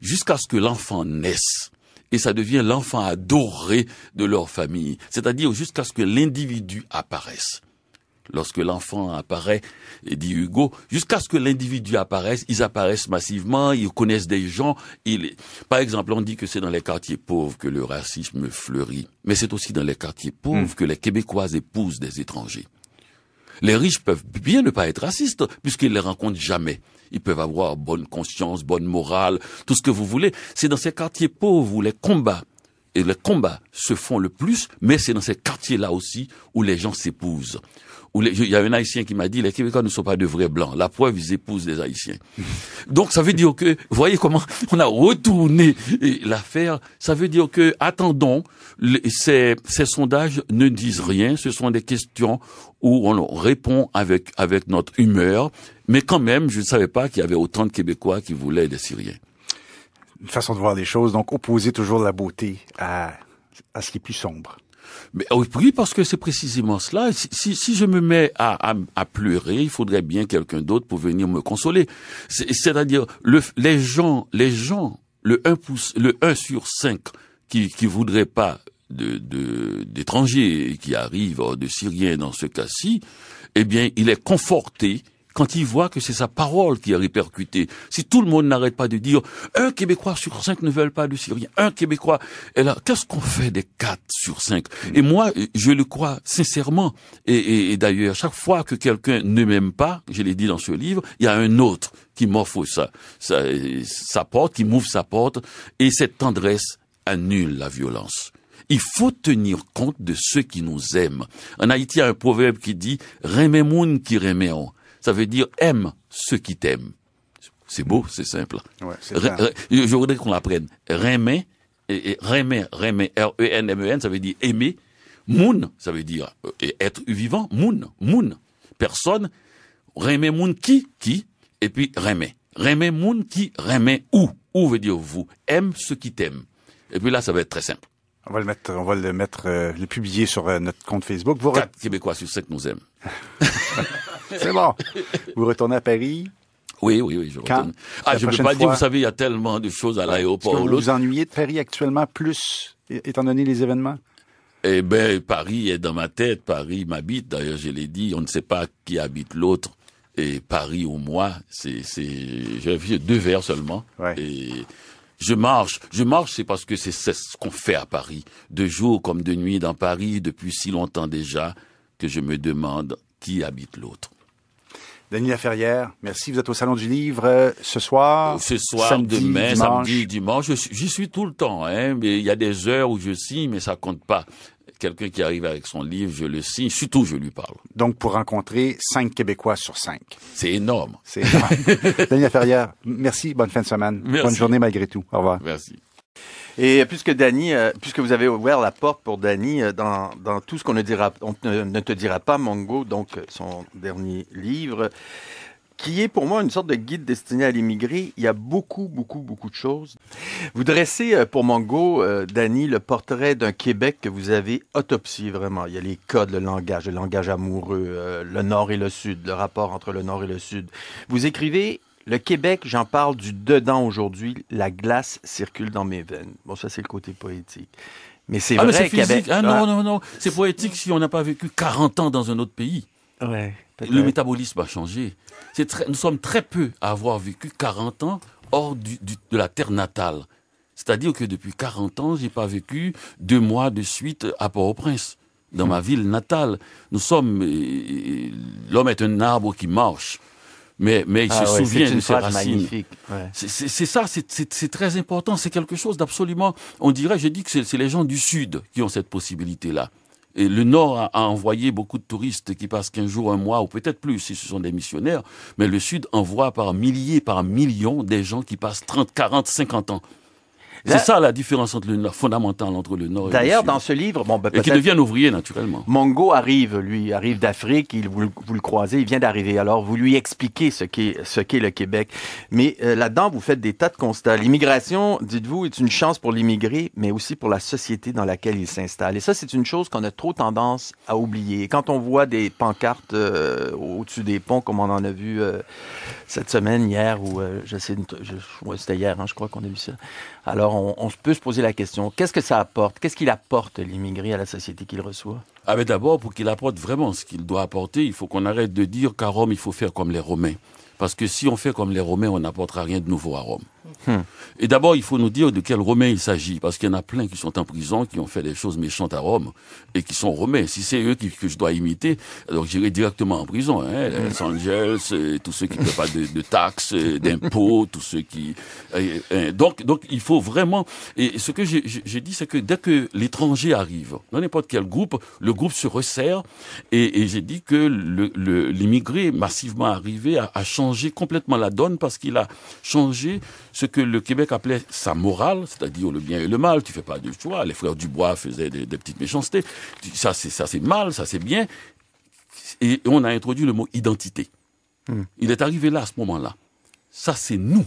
jusqu'à ce que l'enfant naisse. Et ça devient l'enfant adoré de leur famille, c'est-à-dire jusqu'à ce que l'individu apparaisse lorsque l'enfant apparaît, dit Hugo, jusqu'à ce que l'individu apparaisse, ils apparaissent massivement, ils connaissent des gens. Par exemple, on dit que c'est dans les quartiers pauvres que le racisme fleurit, mais c'est aussi dans les quartiers pauvres hmm. que les Québécoises épousent des étrangers. Les riches peuvent bien ne pas être racistes, puisqu'ils ne les rencontrent jamais. Ils peuvent avoir bonne conscience, bonne morale, tout ce que vous voulez. C'est dans ces quartiers pauvres où les combats et les combats se font le plus, mais c'est dans ces quartiers-là aussi où les gens s'épousent, il y a un Haïtien qui m'a dit, les Québécois ne sont pas de vrais blancs. La preuve, ils épousent des Haïtiens. *laughs* Donc, ça veut dire que, voyez comment on a retourné l'affaire. Ça veut dire que, attendons, ces, sondages ne disent rien. Ce sont des questions où on répond avec, avec notre humeur. Mais quand même, je ne savais pas qu'il y avait autant de Québécois qui voulaient des Syriens. Une façon de voir les choses, donc opposer toujours la beauté à, à ce qui est plus sombre. Mais oh, oui, parce que c'est précisément cela. Si, si, je me mets à, à, pleurer, il faudrait bien quelqu'un d'autre pour venir me consoler. C'est-à-dire les gens, les gens, le un pouce, le un sur cinq qui qui voudrait pas de d'étrangers et qui arrivent de Syriens dans ce cas-ci, eh bien, il est conforté quand il voit que c'est sa parole qui est répercutée. Si tout le monde n'arrête pas de dire un Québécois sur cinq ne veulent pas de Syrien, un Québécois, et là, qu'est-ce qu'on fait des quatre sur cinq Et moi, je le crois sincèrement. Et, d'ailleurs, chaque fois que quelqu'un ne m'aime pas, je l'ai dit dans ce livre, il y a un autre qui m'offre sa, sa, porte, qui m'ouvre sa porte, et cette tendresse annule la violence. Il faut tenir compte de ceux qui nous aiment. En Haïti, il y a un proverbe qui dit « Remémoun qui ça veut dire aime ceux qui t'aiment. C'est beau, c'est simple. je, voudrais qu'on l'apprenne. et Rémé Rémé R-E-N-M-E-N, ça veut dire aimer. Moon, ça veut dire euh, être vivant. Moon, moon, personne. Rémé moon qui, qui, et puis Rémé Rémé moon qui, Rémé où. Où veut dire vous. Aime ceux qui t'aiment. Et puis là, ça va être très simple. On va le mettre, on va le mettre, euh, le publier sur euh, notre compte Facebook. 4 Québécois sur 5 nous aiment. *laughs* *laughs* C'est bon. Vous retournez à Paris? Oui, oui, oui, je retourne. Ah, je ne peux pas dire, vous savez, il y a tellement de choses à l'aéroport. Vous vous ennuyez de Paris actuellement plus, étant donné les événements? Eh bien, Paris est dans ma tête, Paris m'habite. D'ailleurs, je l'ai dit, on ne sait pas qui habite l'autre. Et Paris ou moi, c'est, c'est, j'ai deux vers seulement. Et je marche, je marche, c'est parce que c'est ce qu'on fait à Paris, de jour comme de nuit dans Paris, depuis si longtemps déjà, que je me demande qui habite l'autre. Daniela Ferrière, merci. Vous êtes au Salon du Livre euh, ce soir. Euh, ce soir, samedi, demain, dimanche. samedi, dimanche. J'y suis tout le temps. Hein, mais il y a des heures où je signe, mais ça compte pas quelqu'un qui arrive avec son livre, je le signe, surtout je lui parle. Donc pour rencontrer cinq Québécois sur cinq. C'est énorme. C'est énorme. *laughs* Ferrière, merci, bonne fin de semaine. Bonne journée malgré tout. Au revoir. Merci. Et puisque Dany, euh, puisque vous avez ouvert la porte pour Dany euh, dans, tout ce qu'on ne te dira pas, Mongo, donc euh, son dernier livre, qui est pour moi une sorte de guide destiné à l'immigré. Il y a beaucoup, beaucoup, beaucoup de choses. Vous dressez pour Mongo, Dany, le portrait d'un Québec que vous avez autopsié vraiment. Il y a les codes, le langage, le langage amoureux, le nord et le sud, le rapport entre le nord et le sud. Vous écrivez le Québec, j'en parle du dedans aujourd'hui. La glace circule dans mes veines. Bon, ça, c'est le côté poétique. Mais c'est ah, vrai ah, non, ah. non, non. C'est poétique si on n'a pas vécu 40 ans dans un autre pays. le métabolisme a changé. Nous sommes très peu à avoir vécu 40 ans hors de la terre natale. C'est-à-dire que depuis 40 ans, j'ai pas vécu deux mois de suite à Port-au-Prince, dans ma hmm. ville natale. Nous sommes... Euh, euh, l'homme est un arbre qui marche mais, mais il ah se souviennent, de C'est ça, c'est très important, c'est quelque chose d'absolument, on dirait, j'ai dit que c'est les gens du Sud qui ont cette possibilité-là. Et le Nord a, a, envoyé beaucoup de touristes qui passent 15 jours, un mois, ou peut-être plus si ce sont des missionnaires, mais le Sud envoie par milliers, par millions des gens qui passent 30, 40, 50 ans c'est ça la différence entre fondamentale entre le Nord et le D'ailleurs, dans ce livre, bon, ben, et qui deviennent ouvrier, naturellement. Mongo arrive, lui arrive d'Afrique, il vous, le croisez, il vient d'arriver. Alors vous lui expliquez ce qu'est ce le Québec, mais euh, là-dedans vous faites des tas de constats. L'immigration, dites-vous, est une chance pour l'immigré, mais aussi pour la société dans laquelle il s'installe. Et ça, c'est une chose qu'on a trop tendance à oublier. Quand on voit des pancartes euh, au-dessus des ponts, comme on en a vu euh, cette semaine, hier ou je sais, c'était hier, hein, je crois qu'on a vu ça. Alors on, peut se poser la question, qu'est-ce que ça apporte Qu'est-ce qu'il apporte, l'immigré, à la société qu'il reçoit ah d'abord, pour qu'il apporte vraiment ce qu'il doit apporter, il faut qu'on arrête de dire qu'à Rome, il faut faire comme les Romains. Parce que si on fait comme les Romains, on n'apportera rien de nouveau à Rome. Hmm. Et d'abord, il faut nous dire de quel romain il s'agit, parce qu'il y en a plein qui sont en prison, qui ont fait des choses méchantes à Rome, et qui sont Romains. Si c'est eux que je dois imiter, alors j'irai directement en prison. Hein. Hmm. Los Angeles, tous ceux qui ne paient pas de, taxes, *laughs* d'impôts, tous ceux qui... Hein. Donc, donc, il faut vraiment... Et ce que j'ai dit, c'est que dès que l'étranger arrive, dans n'importe quel groupe, le groupe se resserre, et, j'ai dit que l'immigré le, massivement arrivé a, a changé complètement la donne, parce qu'il a changé ce que le Québec appelait sa morale, c'est-à-dire le bien et le mal, tu fais pas de choix, les frères Dubois faisaient des, petites méchancetés, ça c'est, ça c'est mal, ça c'est bien, et on a introduit le mot identité. Hmm. Il est arrivé là, à ce moment-là. Ça c'est nous.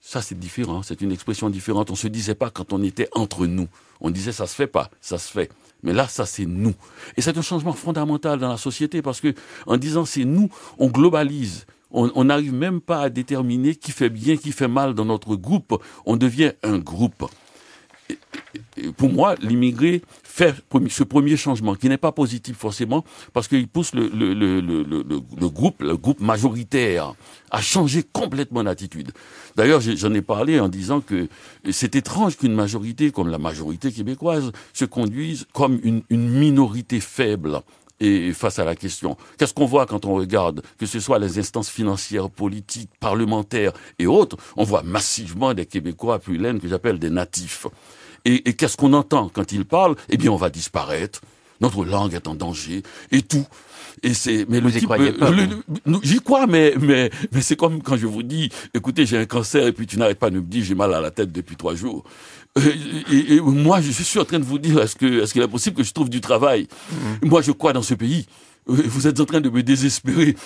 Ça, c'est différent, hein. c'est une expression différente. On ne se disait pas quand on était entre nous. On disait ça se fait pas, ça se fait. Mais là, ça, c'est nous. Et c'est un changement fondamental dans la société parce que, en disant c'est nous, on globalise on n'arrive même pas à déterminer qui fait bien, qui fait mal dans notre groupe. On devient un groupe. pour moi, l'immigré fait ce premier changement, qui n'est pas positif forcément, parce qu'il pousse le, groupe, le groupe majoritaire, à changer complètement d'attitude. D'ailleurs, j'en ai parlé en disant que c'est étrange qu'une majorité, comme la majorité québécoise, se conduise comme une minorité faible et face à la question. Qu'est-ce qu'on voit quand on regarde, que ce soit les instances financières, politiques, parlementaires et autres, on voit massivement des Québécois pulaines que j'appelle des natifs. Et, qu'est-ce qu'on entend quand ils parlent Eh bien, on va disparaître. Notre langue est en danger et tout. Et c'est mais vous euh, le y croyez pas J'y crois, mais mais mais c'est comme quand je vous dis, écoutez, j'ai un cancer et puis tu n'arrêtes pas de me dire j'ai mal à la tête depuis trois jours et, moi, je suis en train de vous dire, est-ce qu'il est, est possible que je trouve du travail mmh. Moi, je crois dans ce pays vous êtes en train de me désespérer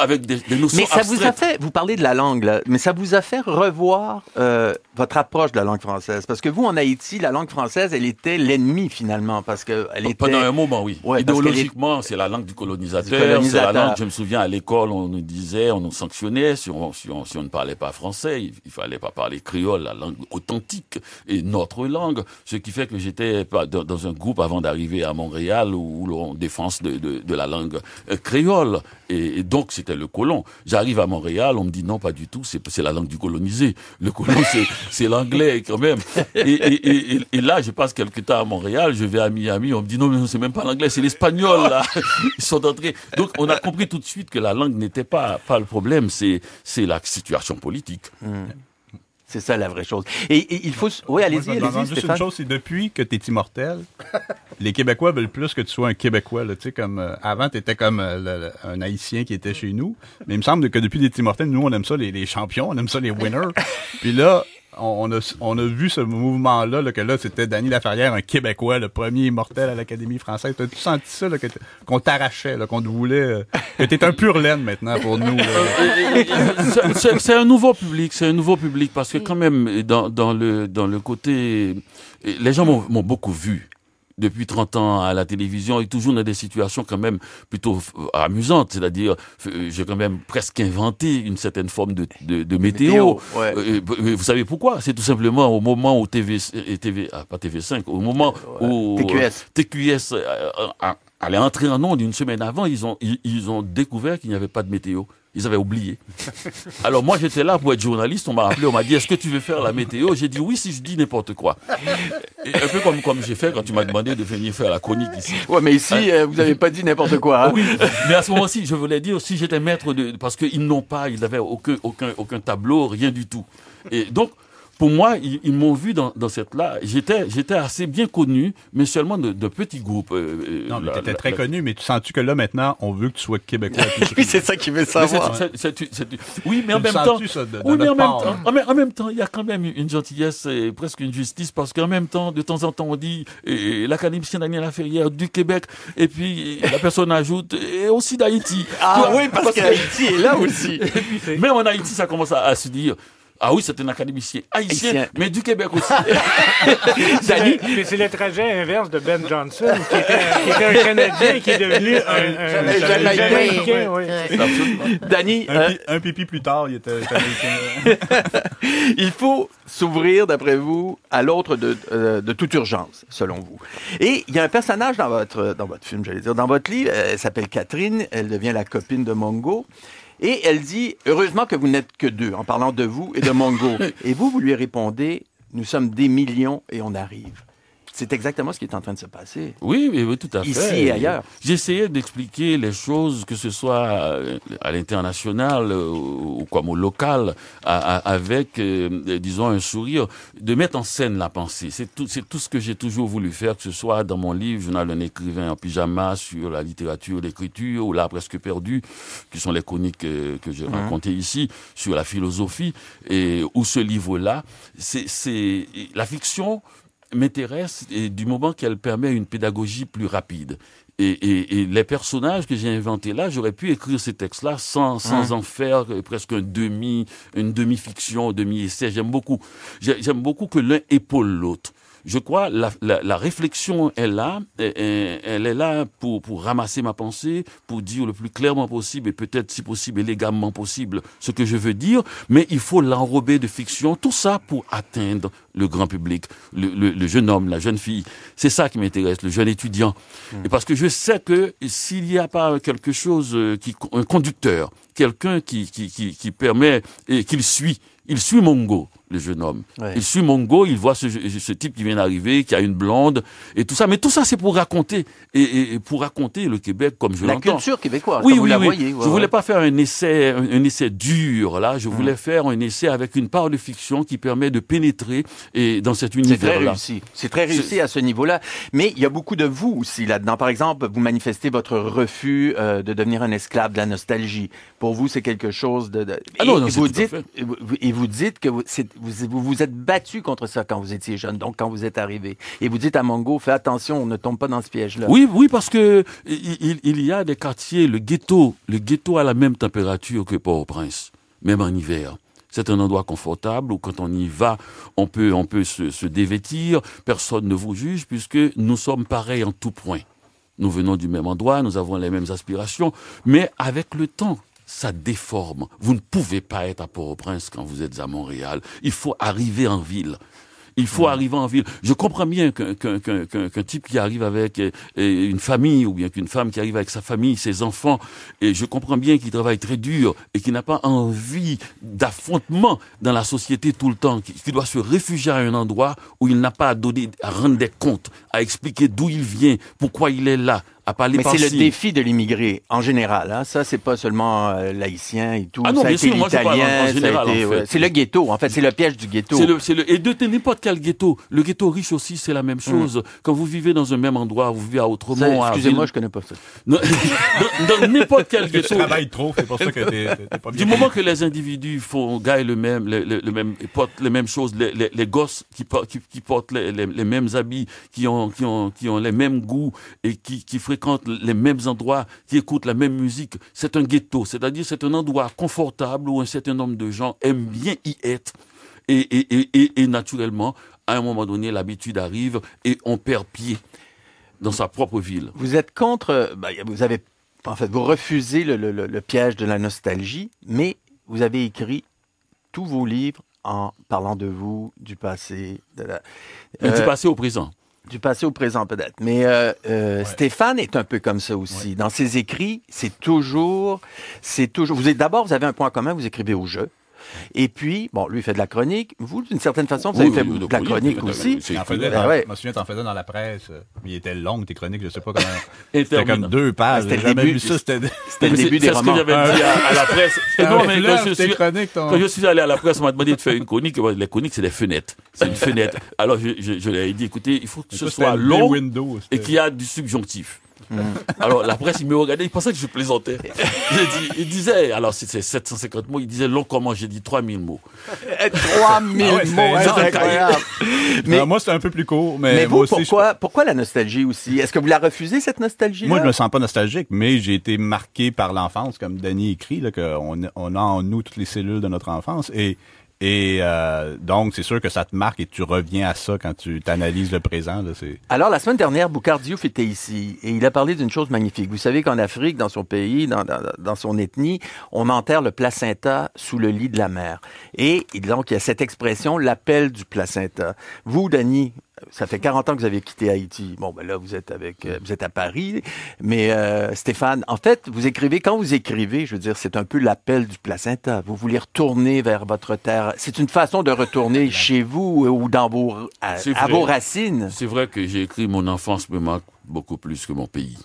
avec des, des notions Mais ça vous a fait, vous parlez de la langue, là, mais ça vous a fait revoir euh, votre approche de la langue française. Parce que vous, en Haïti, la langue française, elle était l'ennemi, finalement, parce que elle était... Pendant un moment, oui. Idéologiquement, c'est la langue du colonisateur, je me souviens, à l'école, on nous disait, on nous sanctionnait si on, si on, ne parlait pas français, il, ne fallait pas parler créole, la langue authentique et notre langue, ce qui fait que j'étais dans, un groupe avant d'arriver à Montréal où, l'on défense de la langue euh, créole. Et, donc, c'était le colon. J'arrive à Montréal, on me dit non, pas du tout, c'est la langue du colonisé. Le colon, *laughs* c'est l'anglais quand même. Et, là, je passe quelque temps à Montréal, je vais à Miami, on me dit non, mais c'est même pas l'anglais, c'est l'espagnol. là. *laughs* Ils sont entrés. Donc, on a compris tout de suite que la langue n'était pas, pas le problème, c'est la situation politique. Hmm. C'est ça la vraie chose. Et, il faut. Oui, allez-y. Allez, juste une chose, c'est depuis que tu es immortel, *laughs* les Québécois veulent plus que tu sois un Québécois. Là, comme, euh, avant, tu étais comme euh, un Haïtien qui était chez nous. Mais il me semble que depuis les Tim nous, on aime ça, les, champions, on aime ça, les winners. *laughs* Puis là, on, a, on a vu ce mouvement-là, là, que là, c'était Danny Laferrière, un Québécois, le premier immortel à l'Académie française. T'as-tu senti ça, qu'on t'arrachait, t'arrachait, qu'on te voulait, euh, un pur laine maintenant pour nous? *laughs* c'est un nouveau public, c'est un nouveau public, parce que quand même, dans, dans, le, dans le côté... Les gens m'ont beaucoup vu depuis 30 ans à la télévision et toujours dans des situations quand même plutôt euh, amusantes. C'est-à-dire, euh, j'ai quand même presque inventé une certaine forme de, de, météo. météo euh, vous savez pourquoi C'est tout simplement au moment où TV, TV ah, pas TV5, au moment où TQS, allait entrer en onde une semaine avant, ils ont, ils ont découvert qu'il n'y avait pas de météo. Ils avaient oublié. Alors moi, j'étais là pour être journaliste. On m'a appelé, on m'a dit, est-ce que tu veux faire la météo J'ai dit oui si je dis n'importe quoi. un peu comme, comme j'ai fait quand tu m'as demandé de venir faire la chronique ici. Ouais, mais ici, hein? euh, vous n'avez pas dit n'importe quoi. Hein? oui, mais à ce moment-ci, je voulais dire, aussi j'étais maître de... Parce qu'ils n'ont pas, ils n'avaient aucun, aucun, aucun tableau, rien du tout. Et donc, pour moi, ils, m'ont vu dans, dans cette là. J'étais, j'étais assez bien connu, mais seulement de, de petits groupes. Euh, euh, non, mais t'étais très connu, mais tu sens-tu que là, maintenant, on veut que tu sois québécois? *laughs* oui, c'est ça qui veut savoir. oui, mais en même temps. oui, hein? ah, mais en même, temps, il y a quand même une gentillesse et presque une justice parce qu'en même temps, de temps en temps, on dit, l'académicien Daniel Ferrière du Québec, et puis la personne ajoute, et aussi d'Haïti. Ah oui, parce, qu'Haïti est là aussi. *laughs* mais en Haïti, ça commence à se dire, ah oui, c'est un académicien haïtien, mais du Québec aussi. *laughs* c'est le trajet inverse de Ben Johnson, qui était, qui était un Canadien qui est devenu un, un, pipi plus tard, il était *laughs* il faut s'ouvrir, d'après vous, à l'autre de, euh, de, toute urgence, selon vous. Et il y a un personnage dans votre, dans votre film, j'allais dire, dans votre livre, euh, elle s'appelle Catherine, elle devient la copine de Mongo. Et elle dit, heureusement que vous n'êtes que deux, en parlant de vous et de Mongo. *laughs* et vous, vous lui répondez, nous sommes des millions et on arrive. C'est exactement ce qui est en train de se passer. Oui, mais tout à fait. Ici et ailleurs. J'essayais d'expliquer les choses, que ce soit euh, à l'international euh, ou comme au local, avec, euh, disons, un sourire, de mettre en scène la pensée. C'est tout, c'est tout ce que j'ai toujours voulu faire, que ce soit dans mon livre, Journal d'un écrivain en pyjama sur la littérature, l'écriture ou là presque perdu, qui sont les chroniques que, que j'ai mhm. ici, sur la philosophie, et où ce livre-là, c'est la fiction m'intéresse du moment qu'elle permet une pédagogie plus rapide. Et, les personnages que j'ai inventés là, j'aurais pu écrire ces textes-là sans, en faire euh, presque un demi, une demi-fiction, demi-essai. J'aime beaucoup. J'aime beaucoup que l'un épaule l'autre je crois la, la, la réflexion est là, elle, est là pour, pour ramasser ma pensée, pour dire le plus clairement possible et peut-être si possible élégamment possible ce que je veux dire, mais il faut l'enrober de fiction, tout ça pour atteindre le grand public, le, le, le jeune homme, la jeune fille. C'est ça qui m'intéresse, le jeune étudiant. Hmm. Et parce que je sais que s'il n'y a pas quelque chose euh, qui, un conducteur, quelqu'un qui, qui, qui, qui permet et qu'il suit, il suit mon go le jeune homme. Il suit Mongo, il voit ce, type qui vient d'arriver, qui a une blonde, et tout ça. Mais tout ça, c'est pour raconter, et, pour raconter le Québec comme je l'entends. La culture québécoise, oui, comme oui, vous la oui. voyez. je ne voulais pas faire un essai, un, essai dur, là. Je hmm. voulais faire un essai avec une part de fiction qui permet de pénétrer et, dans cet univers-là. C'est très réussi à ce niveau-là. Mais il y a beaucoup de vous aussi là-dedans. Par exemple, vous manifestez votre refus euh, de devenir un esclave de la nostalgie. Pour vous, c'est quelque chose de... Ah non, non, vous dites, et vous dites que c'est vous, vous, êtes battu contre ça quand vous étiez jeune, donc quand vous êtes arrivé. Et vous dites à Mango, fais attention, on ne tombe pas dans ce piège-là. Oui, oui, parce que il, y a des quartiers, le ghetto, le ghetto a la même température que Port-au-Prince, même en hiver. C'est un endroit confortable où quand on y va, on peut, on peut se, se dévêtir, personne ne vous juge puisque nous sommes pareils en tout point. Nous venons du même endroit, nous avons les mêmes aspirations, mais avec le temps, ça déforme. Vous ne pouvez pas être à Port-au-Prince quand vous êtes à Montréal. Il faut arriver en ville. Il faut mm. arriver en ville. Je comprends bien qu'un type qui arrive avec une famille ou bien qu'une femme qui arrive avec sa famille, ses enfants, et je comprends bien qu'il travaille très dur et qu'il n'a pas envie d'affrontement dans la société tout le temps, qu'il doit se réfugier à un endroit où il n'a pas à à rendre des comptes, à expliquer d'où il vient, pourquoi il est là, parler Mais c'est le défi de l'immigré en général. Hein. Ça, c'est pas seulement euh, l'haïtien et tout. Ah non, ça a été l'italien. C'est le ghetto. En fait, c'est le piège du ghetto. et de n'importe quel ghetto. Le ghetto riche aussi, c'est la même mm. chose. Quand vous vivez dans un même endroit, vous vivez à autrement, Excusez-moi, je connais pas ça. *laughs* dans n'importe quel ghetto. tu travailles trop. C'est pour ça que t'es pas bien. Du moment que les individus font gaille le même, le, même portent les mêmes choses, les, les, gosses qui, qui, qui portent les, mêmes habits, qui ont qui ont qui ont les mêmes goûts et qui qui quand les mêmes endroits, qui écoutent la même musique. C'est un ghetto, c'est-à-dire c'est un endroit confortable où un certain nombre de gens aiment bien y être. Et, naturellement, à un moment donné, l'habitude arrive et on perd pied dans sa propre ville. Vous êtes contre, bah, vous avez, en fait, vous refusez le, piège de la nostalgie, mais vous avez écrit tous vos livres en parlant de vous, du passé, de du euh, passé au présent. Du passé au présent, peut-être. Mais euh, euh, Stéphane est un peu comme ça aussi. Dans ses écrits, c'est toujours, c'est toujours. Vous êtes d'abord, vous avez un point commun. Vous écrivez au jeu. Et puis, bon, lui fait de la chronique. Vous, d'une certaine façon, vous avez fait de la chronique aussi. Je me ah souviens, en faisais dans la presse. Il était long, tes chroniques, je sais pas comment. *laughs* C'était comme deux ah, pages. C'était le début. C'était le début des romans. C'est ce que j'avais dit à la presse. *laughs* Quand je suis allé à la presse, on m'a demandé de faire une chronique. Les chroniques, c'est des fenêtres. C'est une *laughs* fenêtre. Alors, je lui ai dit, écoutez, il faut que ce soit long et qu'il y a du subjonctif. Mm. Alors la presse, il me regardait, il pensait que je plaisantais. Il, il disait, alors c'est 750 mots, il disait long comment, j'ai dit 3000 mots. 3000 eh, ah mots, incroyable. Euh, mais, moi, c'était un peu plus court. Mais, mais vous, pourquoi, pourquoi la nostalgie aussi? Est-ce que vous la refusez, cette nostalgie -là? Moi, je ne me sens pas nostalgique, mais j'ai été marqué par l'enfance, comme Danny écrit, qu'on a en nous toutes les cellules de notre enfance. Et et euh, donc, c'est sûr que ça te marque et tu reviens à ça quand tu t'analyses le présent. Alors, la semaine dernière, Boukhar Diouf était ici et il a parlé d'une chose magnifique. Vous savez qu'en Afrique, dans son pays, dans, son ethnie, on enterre le placenta sous le lit de la mère. Et donc, il y a cette expression, l'appel du placenta. Vous, Dani, ça fait 40 ans que vous avez quitté Haïti. Bon, ben là, vous êtes avec, euh, vous êtes à Paris. Mais euh, Stéphane, en fait, vous écrivez, quand vous écrivez, je veux dire, c'est un peu l'appel du placenta. Vous voulez retourner vers votre terre. C'est une façon de retourner *laughs* chez vous ou dans vos, à, à vos racines. C'est vrai que j'ai écrit Mon enfance me manque beaucoup plus que mon pays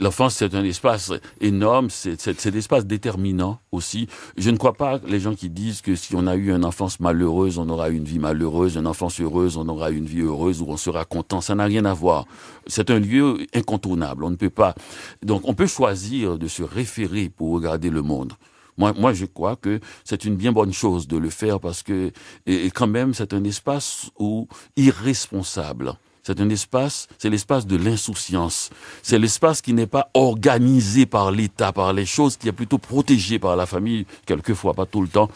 l'enfance c'est un espace énorme, c'est l'espace déterminant aussi. Je ne crois pas les gens qui disent que si on a eu une enfance malheureuse, on aura une vie malheureuse, une enfance heureuse, on aura une vie heureuse, où on sera content. Ça n'a rien à voir. C'est un lieu incontournable. On ne peut pas. Donc, on peut choisir de se référer pour regarder le monde. Moi, moi, je crois que c'est une bien bonne chose de le faire parce que, et quand même, c'est un espace où irresponsable c'est un espace, c'est l'espace de l'insouciance. C'est l'espace qui n'est pas organisé par l'État, par les choses, qui est plutôt protégé par la famille, quelquefois, pas tout le temps,